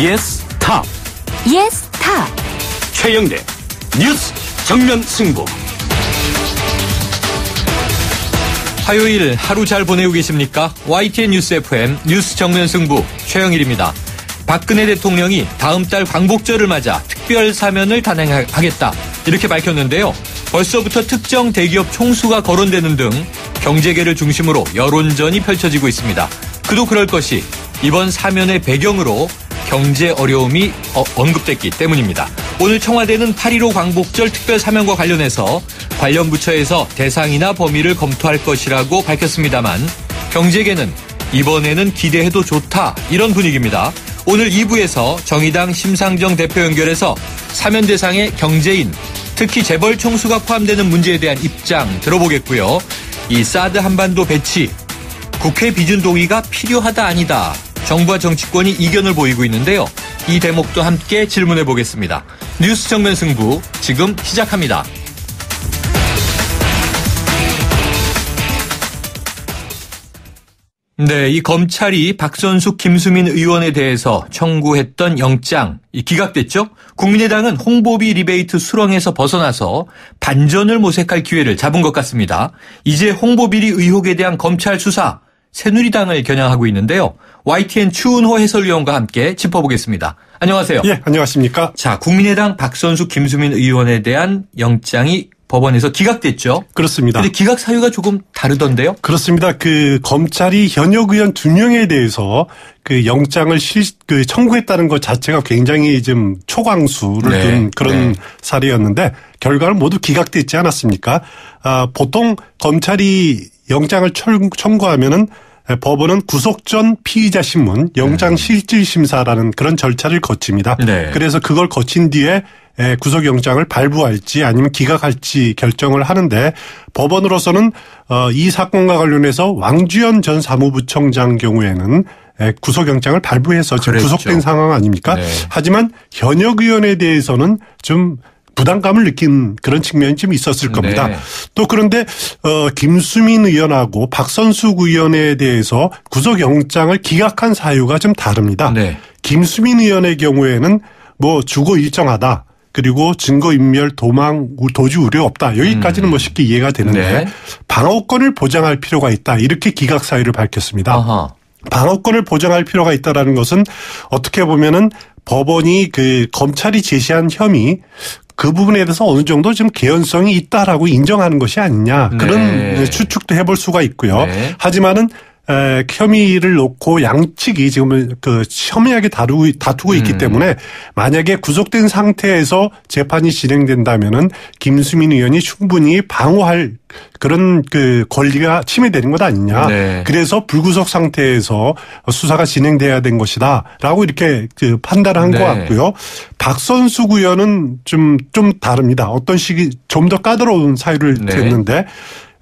예스 탑 예스 탑 최영대 뉴스 정면 승부 화요일 하루 잘 보내고 계십니까? YTN 뉴스 FM 뉴스 정면 승부 최영일입니다. 박근혜 대통령이 다음 달 광복절을 맞아 특별 사면을 단행하겠다 이렇게 밝혔는데요. 벌써부터 특정 대기업 총수가 거론되는 등 경제계를 중심으로 여론전이 펼쳐지고 있습니다. 그도 그럴 것이 이번 사면의 배경으로 경제 어려움이 어, 언급됐기 때문입니다. 오늘 청와대는 8.15 광복절 특별 사면과 관련해서 관련 부처에서 대상이나 범위를 검토할 것이라고 밝혔습니다만 경제계는 이번에는 기대해도 좋다 이런 분위기입니다. 오늘 2부에서 정의당 심상정 대표 연결해서 사면 대상의 경제인 특히 재벌 총수가 포함되는 문제에 대한 입장 들어보겠고요. 이 사드 한반도 배치 국회 비준 동의가 필요하다 아니다 정부와 정치권이 이견을 보이고 있는데요. 이 대목도 함께 질문해 보겠습니다. 뉴스 정면 승부 지금 시작합니다. 네, 이 검찰이 박선숙, 김수민 의원에 대해서 청구했던 영장 이 기각됐죠. 국민의당은 홍보비 리베이트 수렁에서 벗어나서 반전을 모색할 기회를 잡은 것 같습니다. 이제 홍보비리 의혹에 대한 검찰 수사 새누리당을 겨냥하고 있는데요. YTN 추은호 해설위원과 함께 짚어보겠습니다. 안녕하세요. 예, 안녕하십니까. 자, 국민의당 박선수 김수민 의원에 대한 영장이 법원에서 기각됐죠. 그렇습니다. 근데 기각 사유가 조금 다르던데요? 그렇습니다. 그 검찰이 현역 의원 두 명에 대해서 그 영장을 실, 그 청구했다는 것 자체가 굉장히 좀 초강수를 네, 둔 그런 네. 사례였는데 결과는 모두 기각됐지 않았습니까? 아, 보통 검찰이 영장을 청구하면은 예, 법원은 구속 전 피의자 신문, 영장 음. 실질 심사라는 그런 절차를 거칩니다. 네. 그래서 그걸 거친 뒤에 예, 구속영장을 발부할지 아니면 기각할지 결정을 하는데 법원으로서는 어, 이 사건과 관련해서 왕주현 전 사무부총장 경우에는 예, 구속영장을 발부해서 지금 구속된 상황 아닙니까? 네. 하지만 현역 의원에 대해서는 좀 부담감을 느낀 그런 측면이 좀 있었을 겁니다. 네. 또 그런데 어 김수민 의원하고 박선숙 의원에 대해서 구속영장을 기각한 사유가 좀 다릅니다. 네. 김수민 의원의 경우에는 뭐주거 일정하다. 그리고 증거인멸, 도망, 도주 우려 없다. 여기까지는 뭐 음. 뭐 쉽게 이해가 되는데 네. 방어권을 보장할 필요가 있다. 이렇게 기각 사유를 밝혔습니다. 아하. 방어권을 보장할 필요가 있다라는 것은 어떻게 보면은 법원이 그 검찰이 제시한 혐의 그 부분에 대해서 어느 정도 지금 개연성이 있다라고 인정하는 것이 아니냐 그런 네. 추측도 해볼 수가 있고요. 네. 하지만은 에, 혐의를 놓고 양측이 지금 그혐의하게 다루고 다투고 있기 음. 때문에 만약에 구속된 상태에서 재판이 진행된다면은 김수민 의원이 충분히 방어할 그런 그 권리가 침해되는 것 아니냐. 네. 그래서 불구속 상태에서 수사가 진행돼야 된 것이다라고 이렇게 그 판단을 한것 네. 같고요. 박선수 의원은 좀 좀 다릅니다. 어떤 식이 좀 더 까다로운 사유를 네. 댔는데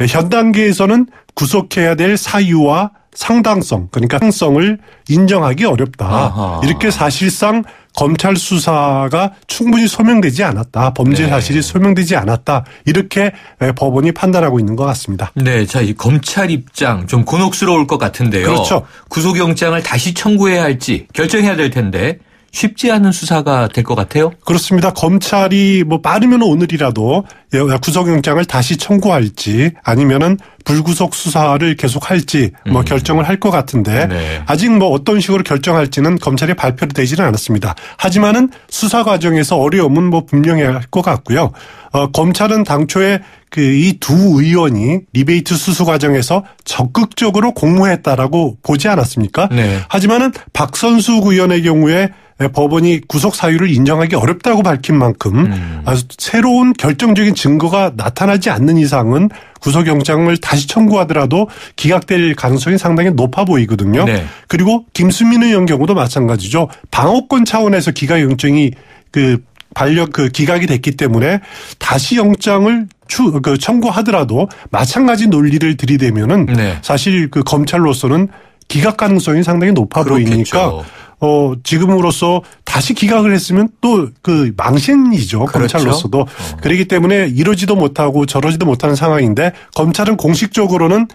예, 현 단계에서는 구속해야 될 사유와 상당성, 그러니까 상성을 인정하기 어렵다. 아하. 이렇게 사실상 검찰 수사가 충분히 소명되지 않았다. 범죄 네. 사실이 네. 소명되지 않았다. 이렇게 예, 법원이 판단하고 있는 것 같습니다. 네. 자, 이 검찰 입장 좀 곤혹스러울 것 같은데요. 그렇죠. 구속영장을 다시 청구해야 할지 결정해야 될 텐데 쉽지 않은 수사가 될 것 같아요. 그렇습니다. 검찰이 뭐 빠르면 오늘이라도 구속영장을 다시 청구할지 아니면은 불구속 수사를 계속할지 뭐 음. 결정을 할 것 같은데 네. 아직 뭐 어떤 식으로 결정할지는 검찰이 발표를 되지는 않았습니다. 하지만은 수사 과정에서 어려움은 뭐 분명히 할 것 같고요. 어, 검찰은 당초에 그 이 두 의원이 리베이트 수수 과정에서 적극적으로 공모했다라고 보지 않았습니까? 네. 하지만은 박선수 의원의 경우에 예, 법원이 구속 사유를 인정하기 어렵다고 밝힌 만큼 음. 아주 새로운 결정적인 증거가 나타나지 않는 이상은 구속영장을 다시 청구하더라도 기각될 가능성이 상당히 높아 보이거든요. 네. 그리고 김수민 의원 경우도 마찬가지죠. 방어권 차원에서 기각영장이 그 반려 그 기각이 됐기 때문에 다시 영장을 추, 그 청구하더라도 마찬가지 논리를 들이대면은 네. 사실 그 검찰로서는 기각 가능성이 상당히 높아 그렇겠죠. 보이니까 어, 지금으로서 다시 기각을 했으면 또 그 망신이죠. 그렇죠. 검찰로서도. 어. 그렇기 때문에 이러지도 못하고 저러지도 못하는 상황인데 검찰은 공식적으로는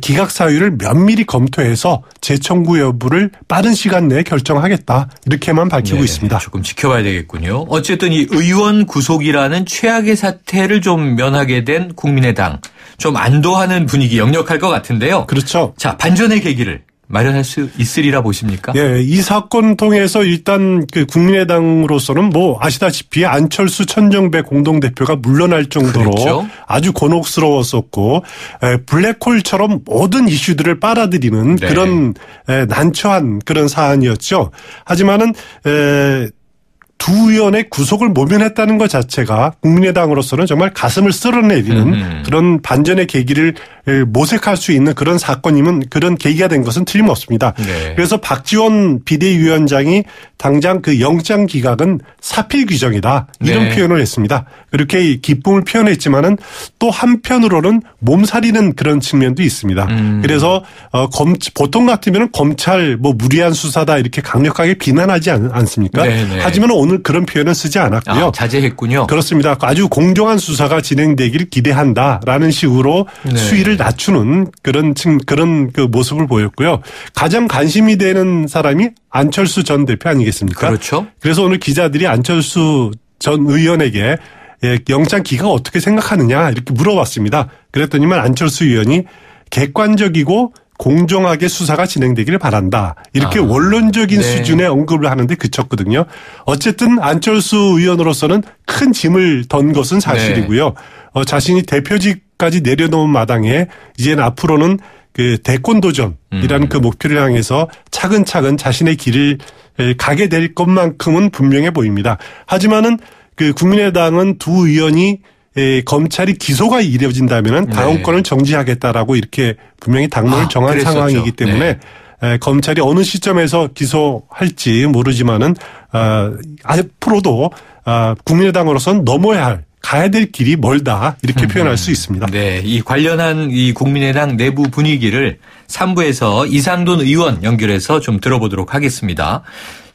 기각 사유를 면밀히 검토해서 재청구 여부를 빠른 시간 내에 결정하겠다 이렇게만 밝히고 네, 있습니다. 조금 지켜봐야 되겠군요. 어쨌든 이 의원 구속이라는 최악의 사태를 좀 면하게 된 국민의당 좀 안도하는 분위기 역력할 것 같은데요. 그렇죠. 자 반전의 계기를 마련할 수 있으리라 보십니까? 예, 이 사건 통해서 일단 그 국민의당으로서는 뭐 아시다시피 안철수 천정배 공동대표가 물러날 정도로 그랬죠? 아주 곤혹스러웠었고 블랙홀처럼 모든 이슈들을 빨아들이는 네. 그런 난처한 그런 사안이었죠. 하지만은 에두 의원의 구속을 모면했다는 것 자체가 국민의당으로서는 정말 가슴을 쓸어내리는 음. 그런 반전의 계기를 모색할 수 있는 그런 사건이면 그런 계기가 된 것은 틀림없습니다. 네. 그래서 박지원 비대위원장이 당장 그 영장 기각은 사필 규정이다 이런 네. 표현을 했습니다. 이렇게 기쁨을 표현했지만은 또 한편으로는 몸살이는 그런 측면도 있습니다. 음. 그래서 어, 검, 보통 같으면 검찰 뭐 무리한 수사다 이렇게 강력하게 비난하지 않, 습니까 네, 네. 하지만 오늘 그런 표현은 쓰지 않았고요. 아, 자제했군요. 그렇습니다. 아주 공정한 수사가 진행되길 기대한다라는 식으로 네. 수위를 낮추는 그런 층 그런 그 모습을 보였고요. 가장 관심이 되는 사람이 안철수 전 대표 아니겠습니까? 그렇죠. 그래서 오늘 기자들이 안철수 전 의원에게 예, 영장 기가 어떻게 생각하느냐 이렇게 물어봤습니다. 그랬더니만 안철수 의원이 객관적이고 공정하게 수사가 진행되기를 바란다. 이렇게 아, 원론적인 네. 수준의 언급을 하는데 그쳤거든요. 어쨌든 안철수 의원으로서는 큰 짐을 던 것은 네. 사실이고요. 네. 어, 자신이 대표직까지 내려놓은 마당에 이제는 앞으로는 그 대권 도전이라는 음. 그 목표를 향해서 차근차근 자신의 길을 가게 될 것만큼은 분명해 보입니다. 하지만은 그 국민의당은 두 의원이 에, 검찰이 기소가 이뤄진다면은 당원건을 네. 정지하겠다라고 이렇게 분명히 당론을 아, 정한 그랬었죠. 상황이기 때문에 네. 에, 검찰이 어느 시점에서 기소할지 모르지만은 아, 앞으로도 아, 국민의당으로선 넘어야 할 가야 될 길이 멀다 이렇게 음. 표현할 수 있습니다. 네, 이 관련한 이 국민의당 내부 분위기를 3부에서 이상돈 의원 연결해서 좀 들어보도록 하겠습니다.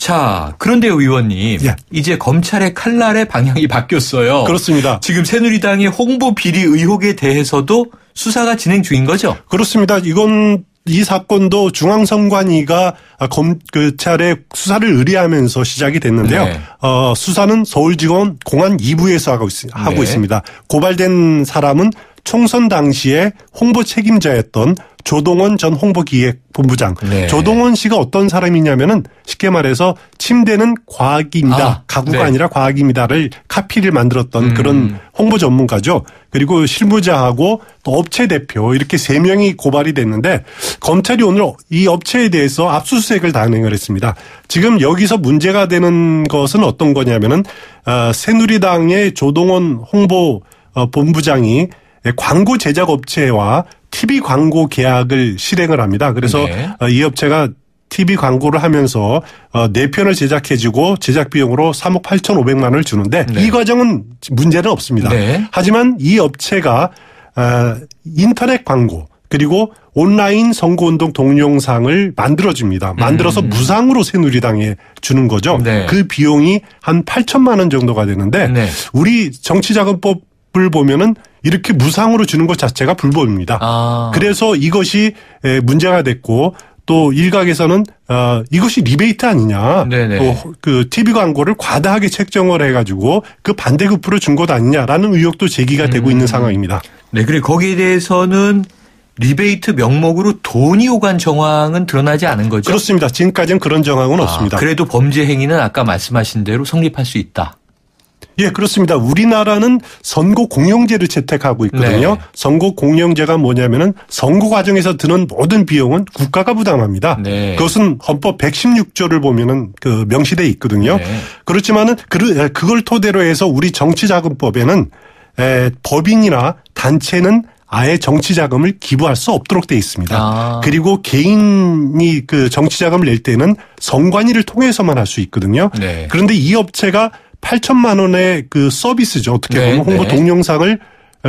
자, 그런데 의원님, 예. 이제 검찰의 칼날의 방향이 바뀌었어요. 그렇습니다. 지금 새누리당의 홍보 비리 의혹에 대해서도 수사가 진행 중인 거죠? 그렇습니다. 이건 이 사건도 중앙선관위가 검찰의 그 수사를 의뢰하면서 시작이 됐는데요. 네. 어, 수사는 서울지검 공안 2부에서 하고, 있, 하고 네. 있습니다. 고발된 사람은 총선 당시에 홍보 책임자였던 조동원 전 홍보기획본부장. 네. 조동원 씨가 어떤 사람이냐면은 쉽게 말해서 침대는 과학입니다. 아, 가구가 네. 아니라 과학입니다를 카피를 만들었던 음. 그런 홍보 전문가죠. 그리고 실무자하고 또 업체 대표 이렇게 세 명이 고발이 됐는데 검찰이 오늘 이 업체에 대해서 압수수색을 단행을 했습니다. 지금 여기서 문제가 되는 것은 어떤 거냐면은 어, 새누리당의 조동원 홍보 어, 본부장이 예, 광고 제작 업체와 TV 광고 계약을 실행을 합니다. 그래서 네. 어, 이 업체가 TV 광고를 하면서 어, 네 편을 제작해주고 제작 비용으로 3억 8,500만 원을 주는데 네. 이 과정은 문제는 없습니다. 네. 하지만 이 업체가 어, 인터넷 광고 그리고 온라인 선거운동 동영상을 만들어줍니다. 만들어서 음. 무상으로 새누리당에 주는 거죠. 네. 그 비용이 한 8천만 원 정도가 되는데 네. 우리 정치자금법 불보면은 이렇게 무상으로 주는 것 자체가 불법입니다. 아. 그래서 이것이 문제가 됐고 또 일각에서는 어, 이것이 리베이트 아니냐. 또 그 TV 광고를 과다하게 책정을 해가지고 그 반대급부로 준것 아니냐라는 의혹도 제기가 음. 되고 있는 음. 상황입니다. 네, 그리고 거기에 대해서는 리베이트 명목으로 돈이 오간 정황은 드러나지 않은 거죠? 그렇습니다. 지금까지는 그런 정황은 아, 없습니다. 그래도 범죄 행위는 아까 말씀하신 대로 성립할 수 있다. 예, 그렇습니다. 우리나라는 선거 공영제를 채택하고 있거든요. 네. 선거 공영제가 뭐냐면은 선거 과정에서 드는 모든 비용은 국가가 부담합니다. 네. 그것은 헌법 116조를 보면은 그 명시돼 있거든요. 네. 그렇지만은 그걸 토대로 해서 우리 정치자금법에는 에, 법인이나 단체는 아예 정치 자금을 기부할 수 없도록 돼 있습니다. 아. 그리고 개인이 그 정치 자금을 낼 때는 선관위를 통해서만 할 수 있거든요. 네. 그런데 이 업체가 8천만 원의 그 서비스죠. 어떻게 보면 네, 홍보 네. 동영상을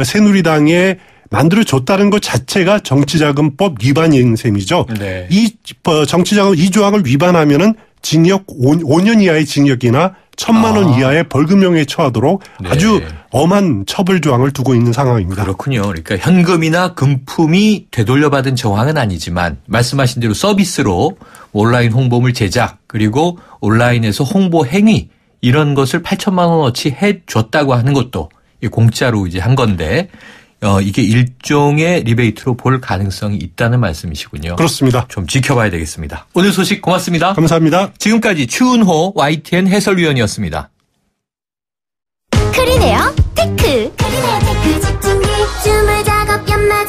새누리당에 만들어줬다는 것 자체가 정치자금법 위반인 셈이죠. 네. 이 어, 정치자금 이 조항을 위반하면은 징역 5, 년 이하의 징역이나 천만 원 아. 이하의 벌금형에 처하도록 네. 아주 엄한 처벌 조항을 두고 있는 상황입니다. 그렇군요. 그러니까 현금이나 금품이 되돌려받은 정황은 아니지만 말씀하신 대로 서비스로 온라인 홍보물 제작 그리고 온라인에서 홍보 행위 이런 것을 8천만 원어치 해줬다고 하는 것도 공짜로 이제 한 건데 어, 이게 일종의 리베이트로 볼 가능성이 있다는 말씀이시군요. 그렇습니다. 좀 지켜봐야 되겠습니다. 오늘 소식 고맙습니다. 감사합니다. 지금까지 추은호 YTN 해설위원이었습니다. 크리네어 테크 크리네어 테크 집중기 주물 작업 연마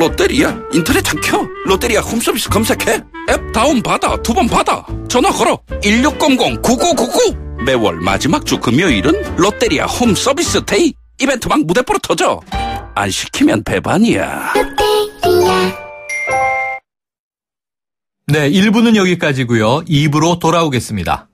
롯데리아 인터넷 잠켜 롯데리아 홈서비스 검색해 앱 다운받아 두 번 받아 전화 걸어 1600-9999 매월 마지막 주 금요일은 롯데리아 홈서비스 데이 이벤트방 무대포로 터져 안 시키면 배반이야 롯데리아 네 1부는 여기까지고요 2부로 돌아오겠습니다